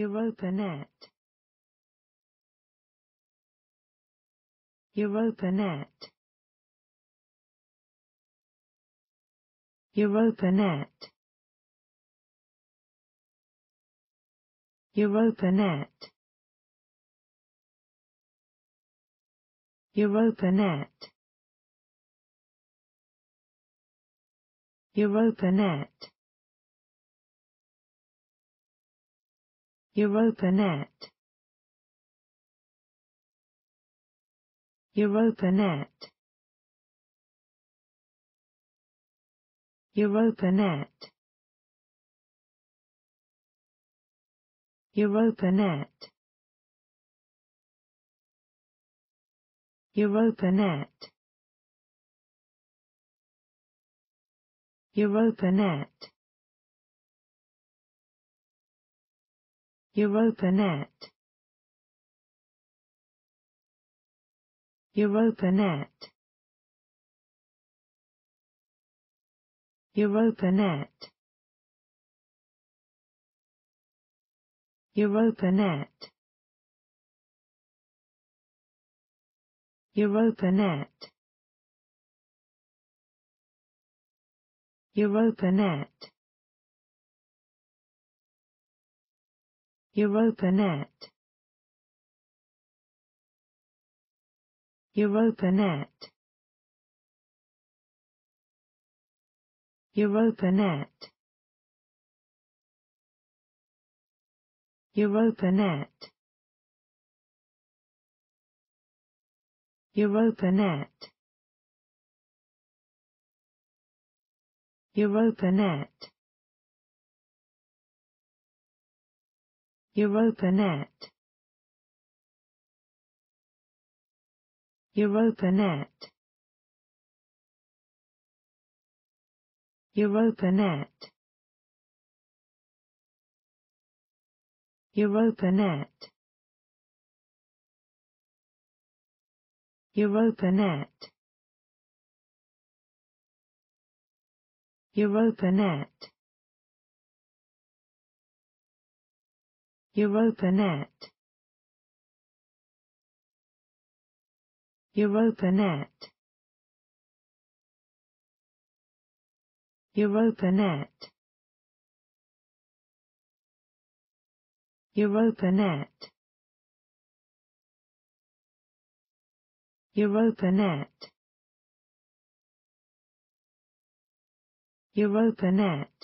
EuropaNet EuropaNet EuropaNet EuropaNet EuropaNet EuropaNet EuropaNet EuropaNet EuropaNet EuropaNet EuropaNet EuropaNet EuropaNet EuropaNet EuropaNet EuropaNet EuropaNet EuropaNet EuropaNet EuropaNet EuropaNet EuropaNet EuropaNet EuropaNet EuropaNet EuropaNet EuropaNet EuropaNet EuropaNet EuropaNet EuropaNet EuropaNet EuropaNet EuropaNet EuropaNet EuropaNet